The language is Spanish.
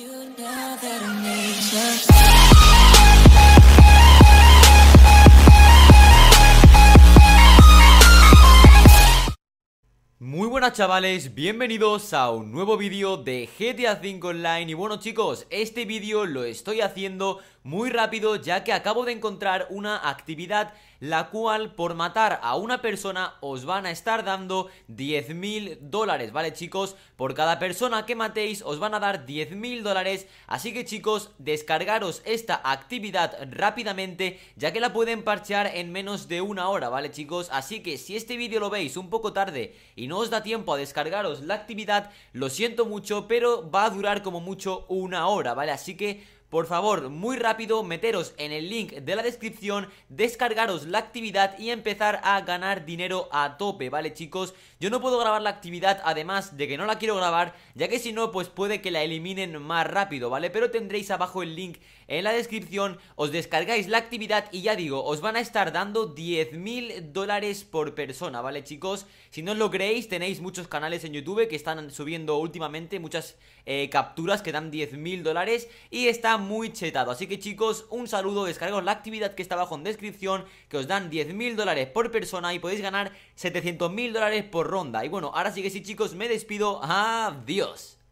you know that I need you? chavales, bienvenidos a un nuevo vídeo de GTA 5 Online y bueno chicos, este vídeo lo estoy haciendo muy rápido ya que acabo de encontrar una actividad la cual por matar a una persona os van a estar dando 10.000 mil dólares, ¿vale chicos? Por cada persona que matéis os van a dar 10.000 mil dólares, así que chicos, descargaros esta actividad rápidamente ya que la pueden parchear en menos de una hora, ¿vale chicos? Así que si este vídeo lo veis un poco tarde y no os da tiempo a descargaros la actividad, lo siento mucho, pero va a durar como mucho una hora, ¿vale? Así que por favor, muy rápido, meteros en el link de la descripción, descargaros la actividad y empezar a ganar dinero a tope, ¿vale chicos? Yo no puedo grabar la actividad, además de que no la quiero grabar, ya que si no, pues puede que la eliminen más rápido, ¿vale? Pero tendréis abajo el link en la descripción, os descargáis la actividad y ya digo, os van a estar dando 10.000 mil dólares por persona, ¿vale chicos? Si no os lo creéis, tenéis muchos canales en YouTube que están subiendo últimamente muchas eh, capturas que dan 10.000 mil dólares y están muy chetado. Así que chicos, un saludo, descargaos la actividad que está abajo en descripción, que os dan 10.000 dólares por persona y podéis ganar 700.000 dólares por ronda. Y bueno, ahora sí que sí chicos, me despido. Adiós.